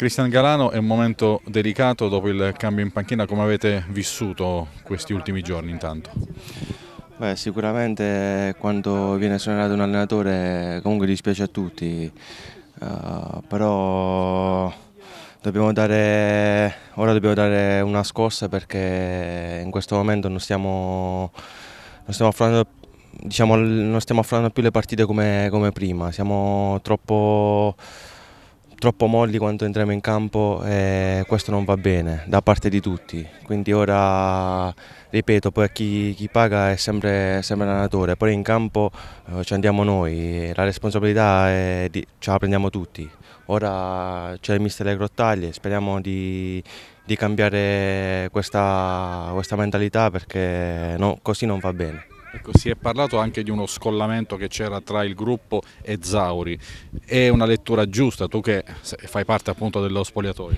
Cristian Galano, è un momento delicato dopo il cambio in panchina, come avete vissuto questi ultimi giorni intanto? Beh, sicuramente quando viene suonato un allenatore comunque dispiace a tutti, uh, però dobbiamo dare, ora dobbiamo dare una scossa perché in questo momento non stiamo, non stiamo affrontando più Diciamo, non stiamo affrontando più le partite come, come prima, siamo troppo troppo molli quando entriamo in campo e eh, questo non va bene da parte di tutti. Quindi ora, ripeto, poi chi, chi paga è sempre, sempre l'allenatore, poi in campo eh, ci andiamo noi, la responsabilità di, ce la prendiamo tutti. Ora c'è il mister Le Grottaglie, speriamo di, di cambiare questa, questa mentalità perché no, così non va bene. Ecco, si è parlato anche di uno scollamento che c'era tra il gruppo e Zauri, è una lettura giusta, tu che fai parte appunto dello spogliatoio?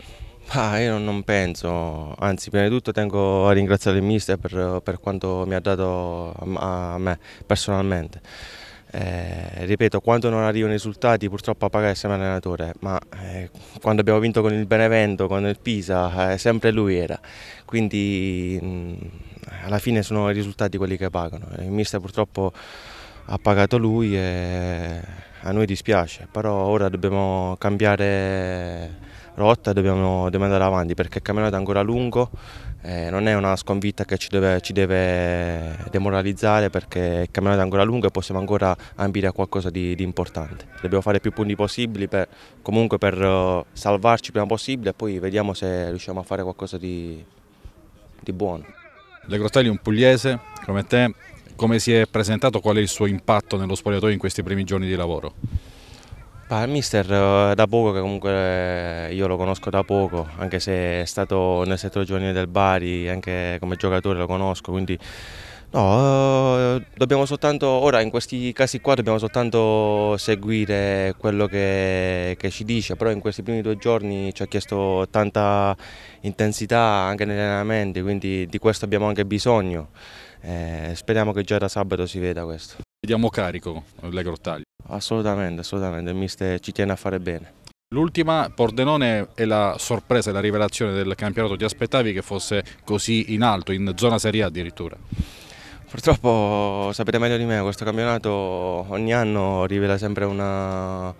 Ah, io non penso, anzi prima di tutto tengo a ringraziare il mister per, per quanto mi ha dato a me personalmente. Eh, ripeto, quando non arrivano i risultati purtroppo paga il sempre allenatore, ma eh, quando abbiamo vinto con il Benevento, con il Pisa, eh, sempre lui era. Quindi mh, mm, alla fine sono i risultati quelli che pagano. Il mister purtroppo ha pagato lui e a noi dispiace, però ora dobbiamo cambiare rotta dobbiamo, dobbiamo andare avanti perché il campionato è ancora lungo, eh, non è una sconfitta che ci deve, ci deve, demoralizzare perché il campionato è ancora lungo e possiamo ancora ambire a qualcosa di, di importante. Dobbiamo fare più punti possibili per, comunque per eh, salvarci prima possibile e poi vediamo se riusciamo a fare qualcosa di, di buono. Le Grotelli un pugliese come te, come si è presentato, qual è il suo impatto nello spogliatoio in questi primi giorni di lavoro? il ah, mister eh, da poco, che comunque eh, io lo conosco da poco, anche se è stato nel settore giovanile del Bari, anche come giocatore lo conosco, quindi no, eh, dobbiamo soltanto, ora in questi casi qua dobbiamo soltanto seguire quello che, che ci dice, però in questi primi due giorni ci ha chiesto tanta intensità anche negli allenamenti, quindi di questo abbiamo anche bisogno. Eh, speriamo che già da sabato si veda questo vediamo carico le grottaglie. Assolutamente, assolutamente, il mister ci tiene a fare bene. L'ultima, Pordenone, è la sorpresa e la rivelazione del campionato. Ti aspettavi che fosse così in alto, in zona Serie A addirittura? Purtroppo sapete meglio di me, questo campionato ogni anno rivela sempre una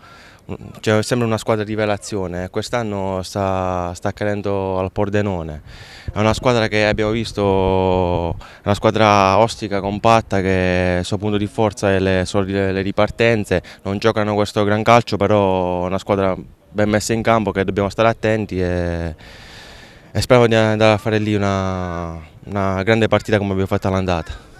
cioè, sembra una squadra di rivelazione, quest'anno sta, sta cadendo al Pordenone, è una squadra che abbiamo visto, una squadra ostica, compatta, che il suo punto di forza è le, le, le ripartenze, non giocano questo gran calcio, però è una squadra ben messa in campo che dobbiamo stare attenti e, e speriamo di andare a fare lì una, una grande partita come abbiamo fatto all'andata.